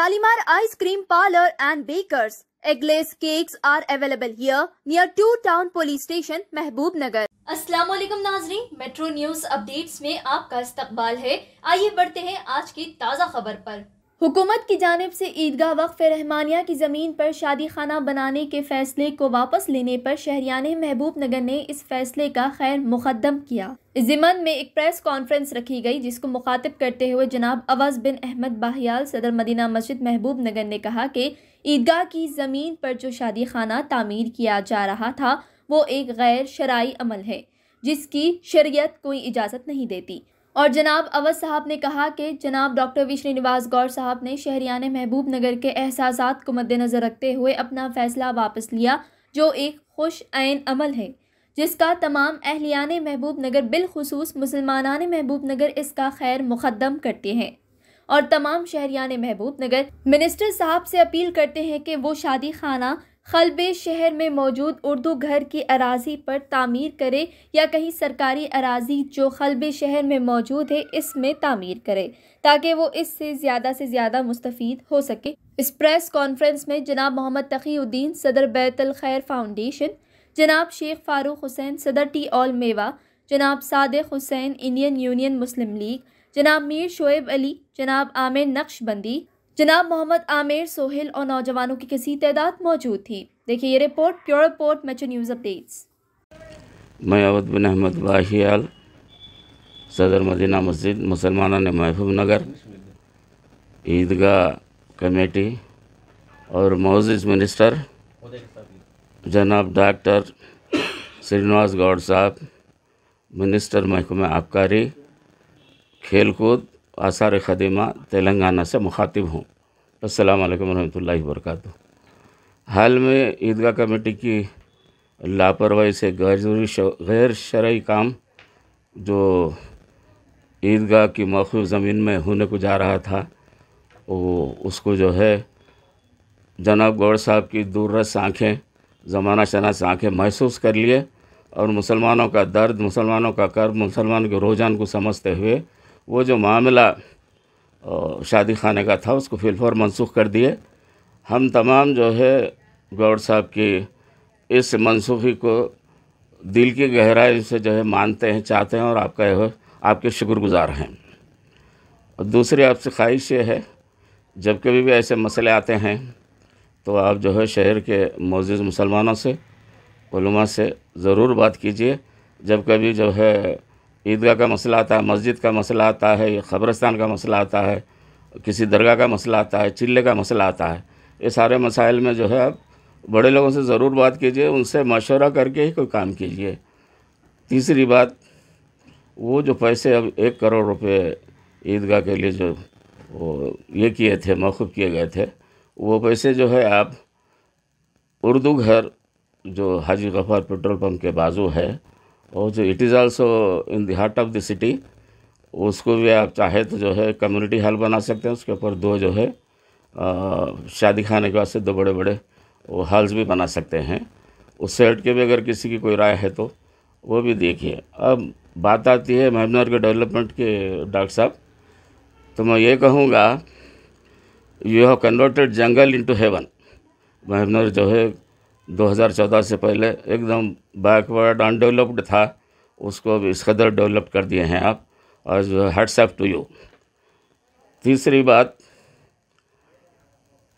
Shalimar Ice Cream Parlor and Bakers. Eggless cakes are available here near Two Town Police Station, Mehboob Nagar. अस्सलाम वालेकुम नाजरीन metro News updates में आपका इस्तकबाल है आइए बढ़ते हैं आज की ताज़ा खबर पर हुकूमत की जानब से ईदगाह वक्फ रहमानिया की ज़मीन पर शादी खाना बनाने के फ़ैसले को वापस लेने पर शहरियान महबूब नगर ने इस फैसले का खैर मुकदम किया जिमन में एक प्रेस कॉन्फ्रेंस रखी गई जिसको मुखातब करते हुए जनाब अवज़ बिन अहमद बाहियाल सदर मदीना मस्जिद महबूब नगर ने कहा कि ईदगाह की ज़मीन पर जो शादी खाना तामीर किया जा रहा था वो एक गैर शराइ अमल है जिसकी शरीय कोई इजाज़त नहीं देती और जनाब अवध साहब ने कहा कि जनाब डॉक्टर वी श्रीनिवास गौर साहब ने शहरियान महबूब नगर के एहसास को मद्देनज़र रखते हुए अपना फ़ैसला वापस लिया जो एक खुश आन अमल है जिसका तमाम अहलियान महबूब नगर बिलखसूस मुसलमान महबूब नगर इसका खैर मुकदम करते हैं और तमाम शहरियाने महबूब नगर मिनिस्टर साहब से अपील करते हैं कि वो शादी खाना खलब शहर में मौजूद उर्दू घर की अराजी पर तामीर करे या कहीं सरकारी अराजी जो खलबे शहर में मौजूद है इसमें तामीर करे ताकि वो इससे ज़्यादा से ज़्यादा मुस्तफ़ हो सके इस प्रेस कॉन्फ्रेंस में जनाब मोहम्मद तकीउद्दीन सदर बैतल खैर फाउंडेशन जनाब शेख फ़ारूक हुसैन सदर टी ऑल मेवा जनाब सादिक हुसैन इंडियन यूनियन मुस्लिम लीग जनाब मीर शोएब अली जनाब आमिर नक्शबंदी जनाब मोहम्मद आमिर सोहेल और नौजवानों की किसी तदाद मौजूद थी देखिए ये रिपोर्ट प्योर रिपोर्ट मेचो न्यूज़ अपडेट्स मैं अवध बिन अहमद वाहियाल सदर मदीना मस्जिद मुसलमानों ने महबूब नगर ईदगाह कमेटी और मोजिज मिनिस्टर जनाब डॉक्टर श्रीनिवास गौड़ साहब मिनिस्टर महकुमा आबकारी खेलकूद आसार ख़दीमा तेलंगाना से मुखातिब हूँ असल वालेकुम वरक हाल में ईदगाह कमेटी की लापरवाही से गैर जरूरी गैर शरा काम जो ईदगाह की मौख़ ज़मीन में होने को जा रहा था वो उसको जो है जनाब गौड़ साहब की दूरस आँखें ज़माना से आँखें महसूस कर लिए और मुसलमानों का दर्द मुसलमानों का कर्म मुसलमान के रोजान को समझते हुए वो जो मामला शादी खाने का था उसको फिलफौर मनसूख कर दिए हम तमाम जो है गौड़ साहब की इस मनसूखी को दिल की गहराई से जो है मानते हैं चाहते हैं और आपका यह आपके शुक्रगुजार हैं और दूसरी आपसे ख्वाहिश ये है जब कभी भी ऐसे मसले आते हैं तो आप जो है शहर के मोज़ मुसलमानों से से ज़रूर बात कीजिए जब कभी जो है ईदगाह का मसला आता है मस्जिद का मसला आता है खबरस्तान का मसला आता है किसी दरगाह का मसला आता है चिल्ले का मसला आता है ये सारे मसाइल में जो है आप बड़े लोगों से ज़रूर बात कीजिए उनसे मशवरा करके ही कोई काम कीजिए तीसरी बात वो जो पैसे अब एक करोड़ रुपए ईदगाह के लिए जो वो ये किए थे मौखब किए गए थे वो पैसे जो है आप उर्दू घर जो हाजी गफ़ार पेट्रोल पंप के बाजू है और जो it is also in the heart of the city उसको भी आप चाहे तो जो है कम्युनिटी हॉल बना सकते हैं उसके ऊपर दो जो है शादी खाने के वास्ते दो बड़े बड़े वो हॉल्स भी बना सकते हैं उससे हट के भी अगर किसी की कोई राय है तो वो भी देखिए अब बात आती है महमनार के डेवलपमेंट के डॉक्टर साहब तो मैं ये कहूँगा you have converted jungle into heaven महमनार जो है 2014 से पहले एकदम बैकवर्ड अनडेवलप्ड था उसको इस कदर डेवलप कर दिए हैं आप और हैट्सअप टू यू तीसरी बात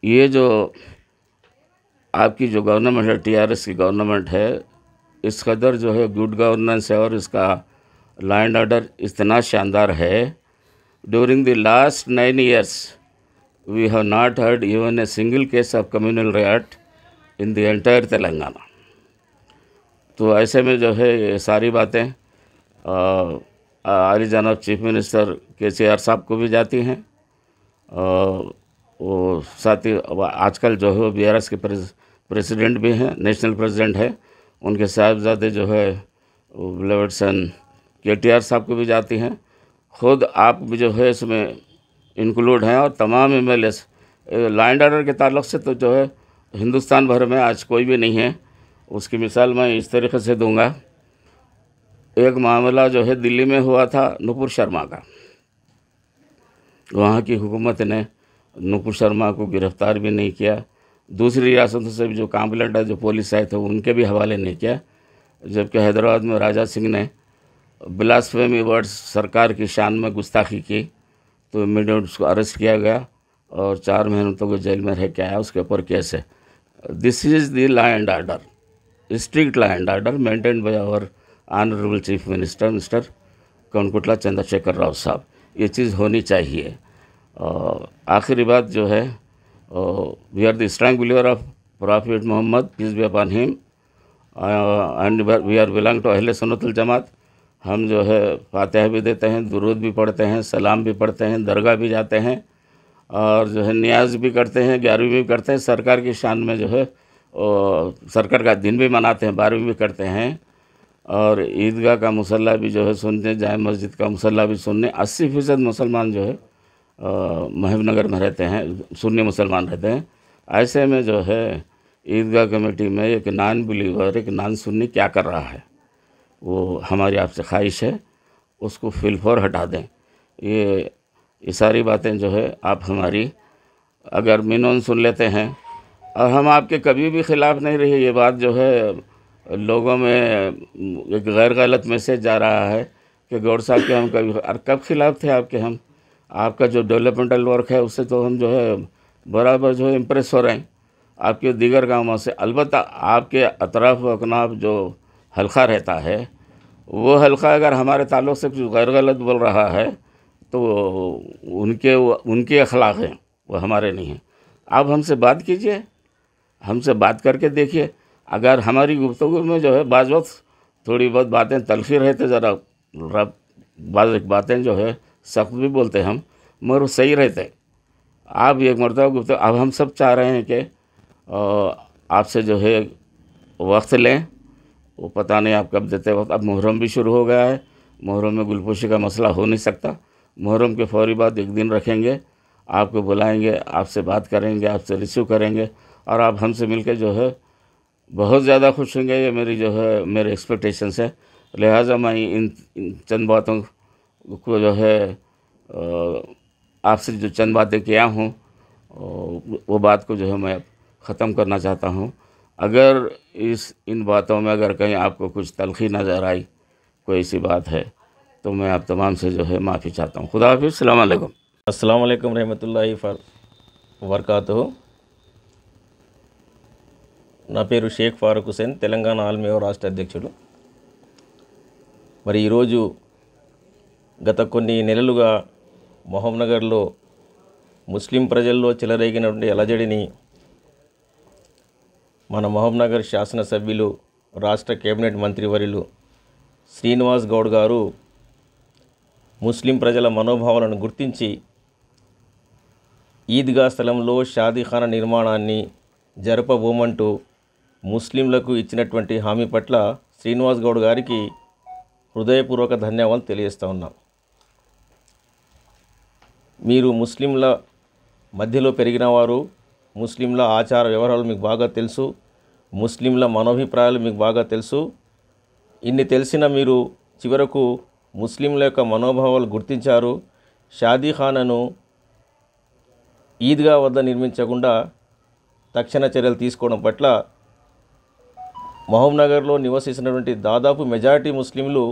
ये जो आपकी जो गवर्नमेंट है टीआरएस की गवर्नमेंट है इस कदर जो है गुड गवर्नेंस है और इसका लैंड एंड ऑर्डर इतना शानदार है during the last nine years we have not heard even a single case of communal riot in the entire Telangana तो ऐसे में जो है ये सारी बातें आली जनाब चीफ मिनिस्टर के सी आर साहब को भी जाती हैं और वो साथ ही आजकल जो है वो बी आर एस के प्रेसिडेंट भी हैं नेशनल प्रेसिडेंट है उनके साहबजादे जो है लेवर्डसन के टी आर साहब को भी जाती हैं खुद आप भी जो है इसमें इंक्लूड हैं और तमाम M L S line order के ताल्लुक से तो जो है हिंदुस्तान भर में आज कोई भी नहीं है उसकी मिसाल मैं इस तरीके से दूंगा एक मामला जो है दिल्ली में हुआ था नुपुर शर्मा का वहाँ की हुकूमत ने नुपुर शर्मा को गिरफ्तार भी नहीं किया दूसरी रियासतों से भी जो काम्पलेंट है जो पुलिस आए थे उनके भी हवाले नहीं किया जबकि हैदराबाद में राजा सिंह ने ब्लास्फेमी वर्ड्स सरकार की शान में गुस्ताखी की तो इमीडिएट उसको अरेस्ट किया गया और चार महीनों तक तो जेल में रह के आया उसके ऊपर केस है This is the law and order, strict law and order maintained by our honourable chief minister mister Kanakuntla Chandrashekar Rao साहब ये चीज़ होनी चाहिए आखिरी बात जो है we are the strong believer of prophet Muhammad peace be upon him and we are belong to अहल सनतल जमात हम जो है फातह भी देते हैं दुरूद भी पढ़ते हैं सलाम भी पढ़ते हैं दरगाह भी जाते हैं और जो है न्याज भी करते हैं ग्यारहवीं भी करते हैं सरकार की शान में जो है सरकार का दिन भी मनाते हैं बारहवीं भी करते हैं और ईदगाह का मुसल्ला भी जो है सुनते हैं जाए मस्जिद का मुसल्ला भी सुनने अस्सी फीसद मुसलमान जो है महबनगर में रहते हैं सुन्नी मुसलमान रहते हैं ऐसे में जो है ईदगाह कमेटी में एक नान बिलीवर एक नान सुन्नी क्या कर रहा है वो हमारी आपसे ख्वाहिश है उसको फिलफोर हटा दें ये ये सारी बातें जो है आप हमारी अगर मिनोन सुन लेते हैं और हम आपके कभी भी ख़िलाफ़ नहीं रहे ये बात जो है लोगों में एक गैर गलत मैसेज जा रहा है कि गौर साहब के हम कभी और कब खिलाफ थे आपके हम आपका जो डेवलपमेंटल वर्क है उससे तो हम जो है बराबर जो है इम्प्रेस हो रहे हैं आपके दीगर कामों से अलबत् आपके अतराफ वकनाब जो हल्का रहता है वो हल्का अगर हमारे ताल्लुक से कुछ गैर गलत बोल रहा है तो उनके उनके अखलाक हैं वो हमारे नहीं हैं आप हमसे बात कीजिए हमसे बात करके देखिए अगर हमारी गुफ्तु में जो है बाज़ वक्त थोड़ी बहुत बातें तलखी रहते तो ज़रा बाज़ बातें जो है सख्त भी बोलते हम मगर वो सही रहते आप एक मरतबा गुफ्तु अब हम सब चाह रहे हैं कि आपसे जो है वक्त लें वो पता नहीं आप कब देते वक्त अब मुहर्रम भी शुरू हो गया है मुहर्रम में गुलपोशी का मसला हो नहीं सकता मुहर्रम के फौरी बाद एक दिन रखेंगे आपको बुलाएंगे आपसे बात करेंगे आपसे रिसीव करेंगे और आप हमसे मिलकर जो है बहुत ज़्यादा खुश होंगे ये मेरी जो है मेरे एक्सपेक्टेशंस है लिहाजा मैं इन, इन चंद बातों को जो है आपसे जो चंद बातें किया हूँ वो बात को जो है मैं ख़त्म करना चाहता हूँ अगर इस इन बातों में अगर कहीं आपको कुछ तलखी नज़र आई कोई ऐसी बात है तो मैं आप तमाम से जो है माफ़ी चाहता हूँ खुदा हाफि अलैक्म असलकम रहमत వర్కాత్ నా పేరు షేక్ ఫారూక్ హుసేన్ తెలంగాణ ఆల్మేవ్ రాష్ట్ర అధ్యక్షుడు మరి ఈరోజు గత కొన్ని నెలలుగా మొహంనగర్లో ముస్లిం ప్రజల్లో చెలరేగినటువంటి అలజడిని మన మహబూబ్నగర్ శాసనసభ్యులు రాష్ట్ర కేబినెట్ మంత్రివర్యులు శ్రీనివాస్ గౌడ్ గారు ముస్లిం ప్రజల మనోభావాలను గుర్తించి ఈద్గా స్థలంలో షాదీఖానా నిర్మాణాన్ని జరపబోమంటూ ముస్లింలకు ఇచ్చినటువంటి హామీ పట్ల శ్రీనివాస్ గౌడ్ గారికి హృదయపూర్వక ధన్యవాదాలు తెలియజేస్తూ ఉన్నాం మీరు ముస్లింల మధ్యలో పెరిగిన వారు ముస్లింల ఆచార వ్యవహారాలు మీకు బాగా తెలుసు ముస్లింల మనోభిప్రాయాలు మీకు బాగా తెలుసు ఇన్ని తెలిసిన మీరు చివరకు ముస్లింల యొక్క మనోభావాలు గుర్తించారు షాదీఖానను ఈద్గా వద్ద నిర్మించకుండా తక్షణ చర్యలు తీసుకోవడం పట్ల మహబూబ్నగర్లో నివసిస్తున్నటువంటి దాదాపు మెజారిటీ ముస్లింలు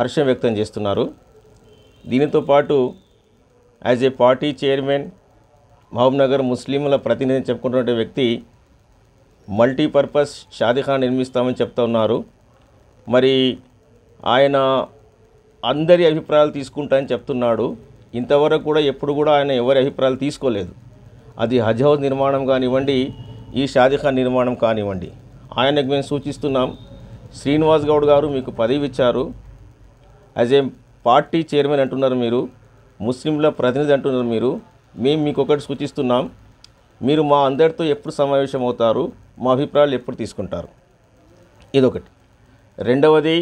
హర్షం వ్యక్తం చేస్తున్నారు దీనితో పాటు as a party chairman Mahbubnagar ముస్లింల ప్రతినిధిని చెప్పుకున్నటువంటి వ్యక్తి మల్టీపర్పస్ షాదీఖాన్ నిర్మిస్తామని చెప్తా ఉన్నారు మరి ఆయన అందరి అభిప్రాయాలు తీసుకుంటా అని చెప్తున్నాడు ఇంతవరకు కూడా ఎప్పుడు కూడా ఆయన ఎవరి అభిప్రాయాలు తీసుకోలేదు అది హజ్ హౌస్ నిర్మాణం కానివ్వండి ఈ షాజీఖాన్ నిర్మాణం కానివ్వండి ఆయనకు మేము సూచిస్తున్నాం శ్రీనివాస్ గౌడ్ గారు మీకు పదవి ఇచ్చారు యాజ్ ఏ పార్టీ చైర్మన్ అంటున్నారు మీరు ముస్లింల ప్రతినిధి అంటున్నారు మీరు మేము మీకు ఒకటి సూచిస్తున్నాం మీరు మా అందరితో ఎప్పుడు సమావేశం అవుతారు మా అభిప్రాయాలు ఎప్పుడు తీసుకుంటారు ఇదొకటి రెండవది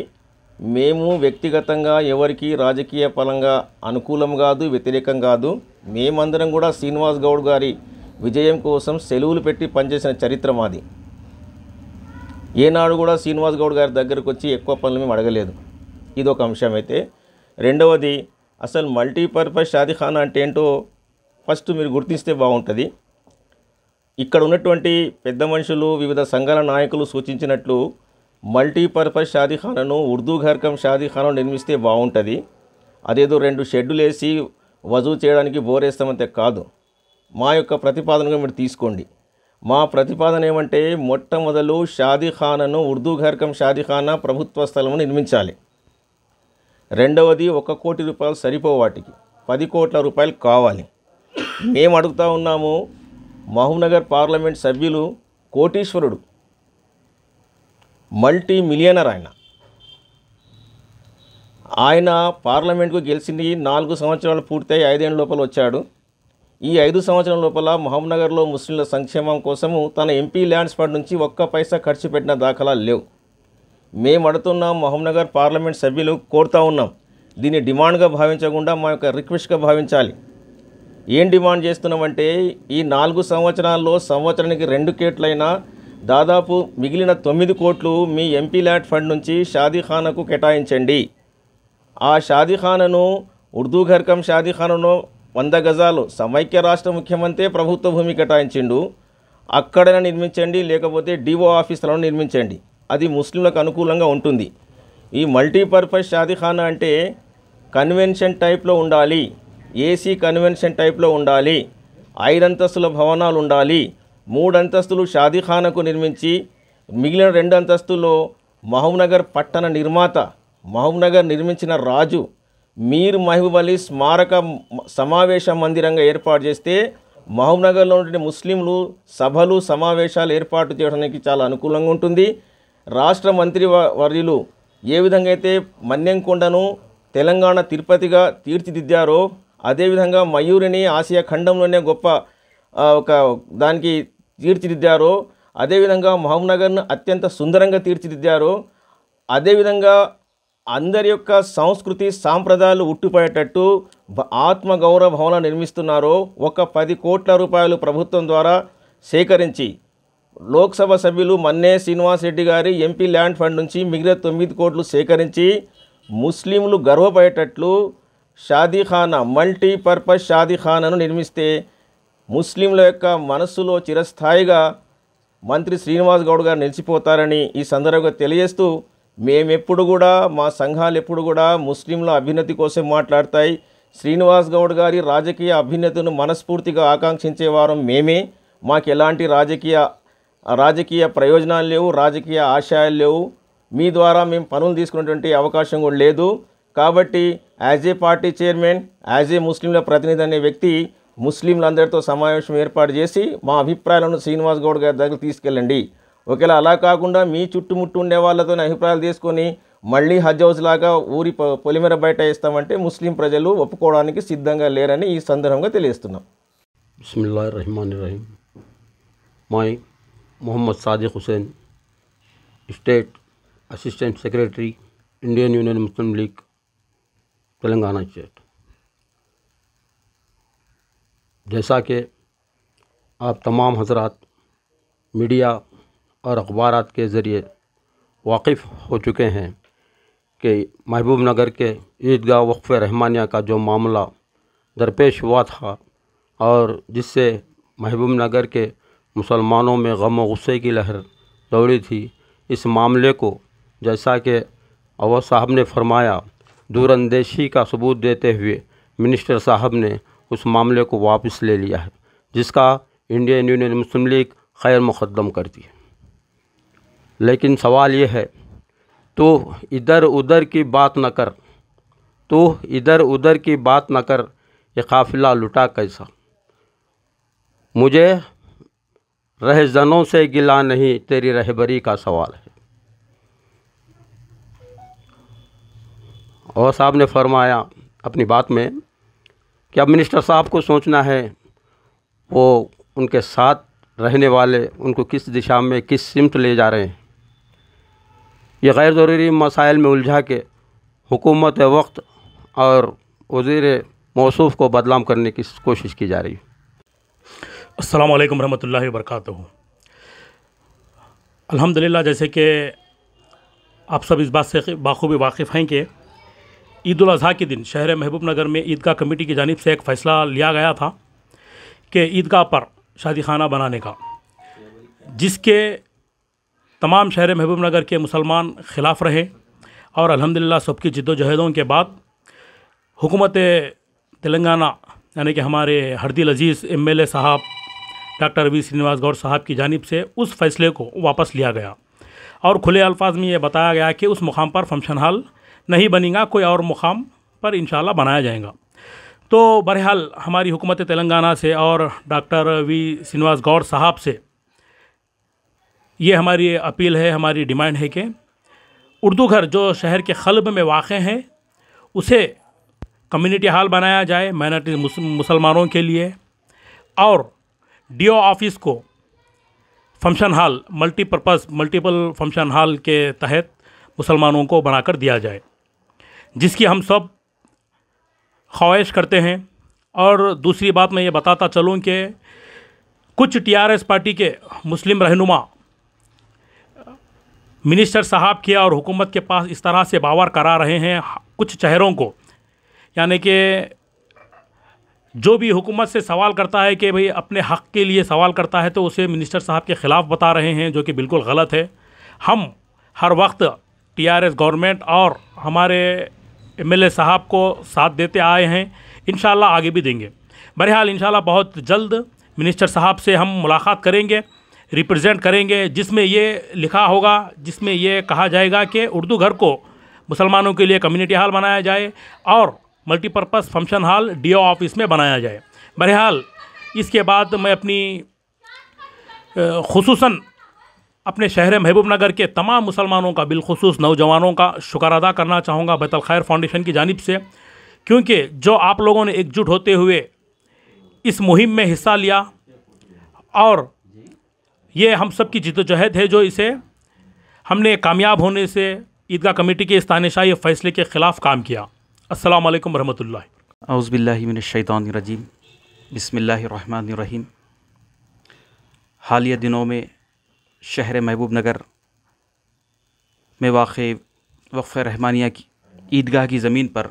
మేము వ్యక్తిగతంగా ఎవరికి రాజకీయ పరంగా అనుకూలం కాదు వ్యతిరేకం కాదు మేమందరం కూడా శ్రీనివాస్ గౌడ్ గారి విజయం కోసం సెలవులు పెట్టి పనిచేసిన చరిత్ర మాది ఏనాడు కూడా శ్రీనివాస్ గౌడ్ గారి దగ్గరకు వచ్చి ఎక్కువ పనులు మేము అడగలేదు ఇది ఒక అంశం అయితే రెండవది అసలు మల్టీపర్పస్ షాదిఖాన్ అంటే ఏంటో ఫస్ట్ మీరు గుర్తిస్తే బాగుంటుంది ఇక్కడ ఉన్నటువంటి పెద్ద మనుషులు వివిధ సంఘాల నాయకులు సూచించినట్లు మల్టీపర్పస్ షాదీఖానను ఉర్దూ ఘర్కం షాదీఖాను నిర్మిస్తే బాగుంటుంది అదేదో రెండు షెడ్యూల్ వేసి వజూ చేయడానికి బోరేస్తామంతే కాదు మా యొక్క ప్రతిపాదనగా మీరు తీసుకోండి మా ప్రతిపాదన ఏమంటే మొట్టమొదలు షాదీఖానను ఉర్దూ ఘర్కం షాదీఖానా ప్రభుత్వ స్థలమును నిర్మించాలి రెండవది ఒక కోటి రూపాయలు సరిపో వాటికి పది కోట్ల రూపాయలు కావాలి మేము అడుగుతా ఉన్నాము మహబూబ్నగర్ పార్లమెంట్ సభ్యులు కోటీశ్వరుడు మల్టీ మిలియనర్ ఆయన ఆయన పార్లమెంట్కు గెలిచింది నాలుగు సంవత్సరాలు పూర్తయి ఐదేళ్ళ లోపల వచ్చాడు ఈ ఐదు సంవత్సరాల లోపల మహమ్నగర్లో ముస్లింల సంక్షేమం కోసము తన ఎంపీ ల్యాండ్స్ ఫండ్ నుంచి ఒక్క పైసా ఖర్చు పెట్టిన దాఖలా లేవు మేము అడుగుతున్న మహమ్నగర్ పార్లమెంట్ సభ్యులు కోరుతా ఉన్నాం దీన్ని డిమాండ్గా భావించకుండా మా యొక్క రిక్వెస్ట్గా భావించాలి ఏం డిమాండ్ చేస్తున్నామంటే ఈ నాలుగు సంవత్సరాల్లో సంవత్సరానికి రెండు కేట్లైనా దాదాపు మిగిలిన తొమ్మిది కోట్లు మీ ఎంపీ ల్యాట్ ఫండ్ నుంచి షాదీఖానకు కేటాయించండి ఆ షాదీఖానను ఉర్దూ ఘర్కం షాదీఖానాను వంద గజాలు సమైక్య రాష్ట్ర ముఖ్యమంత్రి ప్రభుత్వ భూమి కేటాయించిండు అక్కడన నిర్మించండి లేకపోతే డిఓ ఆఫీసులను నిర్మించండి అది ముస్లింలకు అనుకూలంగా ఉంటుంది ఈ మల్టీపర్పస్ షాదీఖానా అంటే కన్వెన్షన్ టైప్లో ఉండాలి ఏసీ కన్వెన్షన్ టైప్లో ఉండాలి ఐదంతస్తుల భవనాలు ఉండాలి మూడు అంతస్తులు షాదీఖానకు నిర్మించి మిగిలిన రెండు అంతస్తులో మహబూబ్నగర్ పట్టణ నిర్మాత మహబూబ్నగర్ నిర్మించిన రాజు మీర్ మహబూబ్ అలీ స్మారక సమావేశ మందిరంగా ఏర్పాటు చేస్తే మహబూబ్నగర్లో ఉండే ముస్లింలు సభలు సమావేశాలు ఏర్పాటు చేయడానికి చాలా అనుకూలంగా ఉంటుంది రాష్ట్ర మంత్రి వర్యులు ఏ విధంగా అయితే మన్యంకొండను తెలంగాణ తిరుపతిగా తీర్చిదిద్దారో అదేవిధంగా మయూరిని ఆసియా ఖండంలోనే గొప్ప ఒక దానికి తీర్చిదిద్దారో అదేవిధంగా మహబూబ్నగర్ను అత్యంత సుందరంగా తీర్చిదిద్దారో అదేవిధంగా అందరి యొక్క సంస్కృతి సాంప్రదాయాలు ఉట్టిపోయేటట్టు ఆత్మగౌరవ భవన నిర్మిస్తున్నారో ఒక పది కోట్ల రూపాయలు ప్రభుత్వం ద్వారా సేకరించి లోక్సభ సభ్యులు మన్నే శ్రీనివాస్ రెడ్డి గారి ఎంపీ ల్యాండ్ ఫండ్ నుంచి మిగిలిన తొమ్మిది కోట్లు సేకరించి ముస్లింలు గర్వపడేటట్లు షాదీఖానా మల్టీపర్పస్ షాదీఖానాను నిర్మిస్తే ముస్లింల యొక్క మనస్సులో చిరస్థాయిగా మంత్రి శ్రీనివాస్ గౌడ్ గారు నిలిచిపోతారని ఈ సందర్భంగా తెలియజేస్తూ మేమెప్పుడు కూడా మా సంఘాలు ఎప్పుడు కూడా ముస్లింల అభ్యున్నతి కోసం మాట్లాడతాయి శ్రీనివాస్ గౌడ్ గారి రాజకీయ అభ్యున్నతను మనస్ఫూర్తిగా ఆకాంక్షించేవారం మేమే మాకు ఎలాంటి రాజకీయ రాజకీయ ప్రయోజనాలు లేవు రాజకీయ ఆశయాలు లేవు మీ ద్వారా మేము పనులు తీసుకునేటువంటి అవకాశం కూడా లేదు కాబట్టి as a party chairman as a ముస్లింల ప్రతినిధి అనే వ్యక్తి ముస్లింలందరితో సమావేశం ఏర్పాటు చేసి మా అభిప్రాయాలను శ్రీనివాస్ గౌడ్ గారి దగ్గర తీసుకెళ్ళండి ఒకవేళ అలా కాకుండా మీ చుట్టుముట్టు ఉండే వాళ్ళతో అభిప్రాయాలు తీసుకొని మళ్ళీ హజ్ హౌస్ లాగా ఊరి పొలిమేర బయట వేస్తామంటే ముస్లిం ప్రజలు ఒప్పుకోవడానికి సిద్ధంగా లేరని ఈ సందర్భంగా తెలియజేస్తున్నాం బిస్మిల్లా రహమాన్ రహీం మై Mohammad Sadiq Hussain state assistant secretary Indian Union Muslim League Telangana state जैसा कि आप तमाम हजरात मीडिया और अखबार के ज़रिए वाकिफ़ हो चुके हैं कि महबूब नगर के ईदगाह वक्फ़ रहमानिया का जो मामला दरपेश हुआ था और जिससे महबूब नगर के मुसलमानों में गम व गुस्से की लहर दौड़ी थी इस मामले को जैसा कि अवध साहब ने फरमाया दूरंदेशी का सबूत देते हुए मिनिस्टर साहब ने उस मामले को वापस ले लिया है जिसका इंडियन यूनियन मुस्लिम लीग खैर मुकदम करती है लेकिन सवाल ये है तो इधर उधर की बात न कर तो इधर उधर की बात न कर ये काफिला लुटा कैसा मुझे रहजनों से गिला नहीं तेरी रहबरी का सवाल है और साहब ने फरमाया अपनी बात में कि अब मिनिस्टर साहब को सोचना है वो उनके साथ रहने वाले उनको किस दिशा में किस सिमत ले जा रहे हैं ये गैर ज़रूरी मसाइल में उलझा के हुकूमत वक्त और वजीर मौसूफ़ को बदलाम करने की कोशिश की जा रही है अल्लाम वरहमल वर्क अल्हम्दुलिल्लाह जैसे कि आप सब इस बात से बाखूबी वाकिफ़ हैं कि ईद अजी के दिन शहर महबूब नगर में ईदगाह कमेटी की जानब से एक फ़ैसला लिया गया था कि ईदगाह पर शादी खाना बनाने का जिसके तमाम शहर महबूब नगर के मुसलमान खिलाफ रहे और अलहमदिल्ला सबकी जद्दोजहदों के बाद हुकूमत तेलंगाना यानी कि हमारे हरदिल अजीज़ एम साहब डॉक्टर वी श्रीनिवास गौर साहब की जानब से उस फैसले को वापस लिया गया और खुले अल्फाज में ये बताया गया कि उस मुकाम पर फंक्शन हाल नहीं बनेगा कोई और मुकाम पर इन बनाया जाएगा तो बहरहाल हमारी हुकूमत तेलंगाना से और डॉक्टर वी श्रीनिवास गौर साहब से ये हमारी अपील है हमारी डिमांड है कि उर्दू घर जो शहर के खलब में वाक़ है उसे कम्युनिटी हॉल बनाया जाए माइनॉरिटी मुसलमानों के लिए और डीओ ऑफिस को function hall multipurpose multiple function hall के तहत मुसलमानों को बनाकर दिया जाए जिसकी हम सब ख्वाहिश करते हैं और दूसरी बात मैं ये बताता चलूँ कि कुछ टीआरएस पार्टी के मुस्लिम रहनुमा मिनिस्टर साहब के और हुकूमत के पास इस तरह से बावर करा रहे हैं कुछ चेहरों को यानी कि जो भी हुकूमत से सवाल करता है कि भाई अपने हक़ के लिए सवाल करता है तो उसे मिनिस्टर साहब के ख़िलाफ़ बता रहे हैं जो कि बिल्कुल गलत है हम हर वक्त टीआरएस गवर्नमेंट और हमारे एमएलए साहब को साथ देते आए हैं इन आगे भी देंगे बहरहाल इन बहुत जल्द मिनिस्टर साहब से हम मुलाकात करेंगे रिप्रेजेंट करेंगे जिसमें ये लिखा होगा जिसमें ये कहा जाएगा कि उर्दू घर को मुसलमानों के लिए कम्युनिटी हॉल बनाया जाए और multipurpose function hall DO office में बनाया जाए बहरहाल इसके बाद मैं अपनी खसूस अपने शहर महबूबनगर के तमाम मुसलमानों का बिलखसूस नौजवानों का शुक्र अदा करना चाहूँगा बैतल खैर फाउंडेशन की जानब से क्योंकि जो आप लोगों ने एकजुट होते हुए इस मुहिम में हिस्सा लिया और ये हम सब की जिदोजहद है जो इसे हमने कामयाब होने से ईदगाह कमेटी के इस तानशाही फैसले के ख़िलाफ़ काम किया अस्सलाम वालेकुम रहमतुल्लाह अउज़बिल्लिमिनशैतानरजीम बसमिल्लर हालिया दिनों में शहर महबूब नगर में वाक़ वक्फ़ रहमानिया की ईदगाह की ज़मीन पर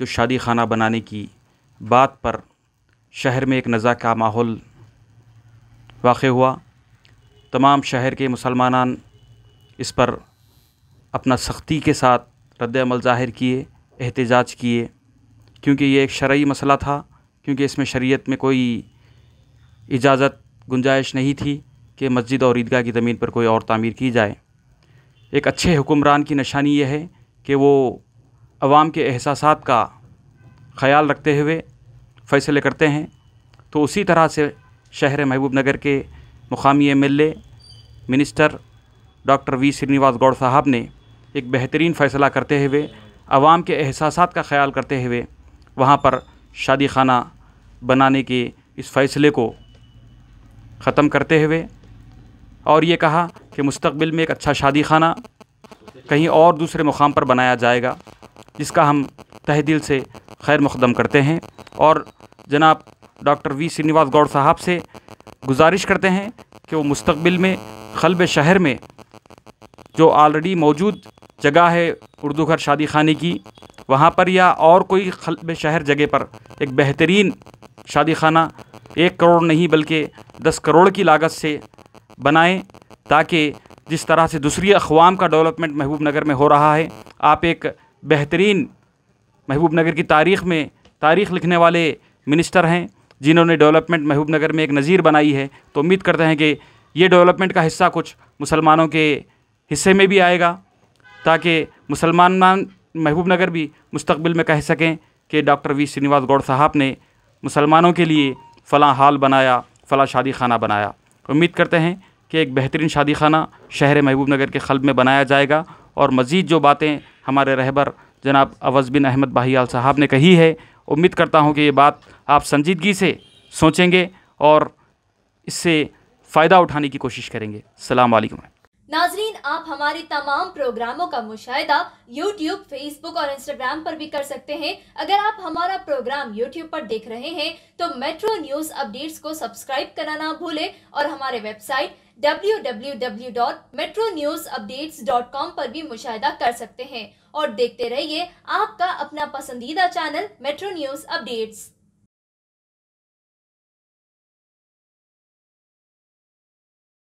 जो शादी खाना बनाने की बात पर शहर में एक नज़ा का माहौल वाक़ हुआ तमाम शहर के मुसलमान इस पर अपना सख्ती के साथ रद्दमल ज़ाहिर किए एहतजाज किए क्योंकि ये एक शर्यी मसला था क्योंकि इसमें शरीयत में कोई इजाज़त गुंजाइश नहीं थी कि मस्जिद और ईदगाह की ज़मीन पर कोई और तमीर की जाए एक अच्छे हुक्मरान की निशानी यह है कि वो आवाम के एहसास का ख्याल रखते हुए फ़ैसले करते हैं तो उसी तरह से शहर महबूब नगर के मुकामी एम minister doctor V Srinivas Goud साहब ने एक बेहतरीन फ़ैसला करते हुए आवाम के एहसास का ख्याल करते हुए वहाँ पर शादी खाना बनाने के इस फ़ैसले को ख़त्म करते हुए और ये कहा कि मुस्तबिल में एक अच्छा शादी खाना कहीं और दूसरे मुकाम पर बनाया जाएगा जिसका हम तह दिल से खैर मुकदम करते हैं और जनाब डॉक्टर वी श्रीनिवास गौड़ साहब से गुजारिश करते हैं कि वो मुस्तबिल में खलब शहर में जो ऑलरेडी मौजूद जगह है उर्दू घर शादी खाने की वहाँ पर या और कोई खलब शहर जगह पर एक बेहतरीन शादी खाना एक करोड़ नहीं बल्कि दस करोड़ की लागत से बनाएं ताकि जिस तरह से दूसरी अवाम का डेवलपमेंट महबूब नगर में हो रहा है आप एक बेहतरीन महबूब नगर की तारीख़ में तारीख़ लिखने वाले मिनिस्टर हैं जिन्होंने डेवलपमेंट महबूब नगर में एक नज़ीर बनाई है तो उम्मीद करते हैं कि ये डेवलपमेंट का हिस्सा कुछ मुसलमानों के हिस्से में भी आएगा ताकि मुसलमान महबूब नगर भी मुस्तबिल में कह सकें कि डॉक्टर वी श्रीनिवास गौड़ साहब ने मुसलमानों के लिए फ़लाँ हाल बनाया फ़लाँ शादी खाना बनाया उम्मीद करते हैं कि एक बेहतरीन शादी खाना शहर महबूब नगर के ख़लब में बनाया जाएगा और मज़ीद जो बातें हमारे रहबर जनाब अवज़ बिन अहमद बाहियाल साहब ने कही है उम्मीद करता हूँ कि ये बात आप संजीदगी से सोचेंगे और इससे फ़ायदा उठाने की कोशिश करेंगे सलामकुम नाजरीन आप हमारे तमाम प्रोग्रामों का मुशाहिदा YouTube, Facebook और Instagram पर भी कर सकते हैं अगर आप हमारा प्रोग्राम YouTube पर देख रहे हैं तो मेट्रो न्यूज अपडेट्स को सब्सक्राइब करना ना भूलें और हमारे वेबसाइट www.metronewsupdates.com पर भी मुशाहिदा कर सकते हैं और देखते रहिए आपका अपना पसंदीदा चैनल मेट्रो न्यूज अपडेट्स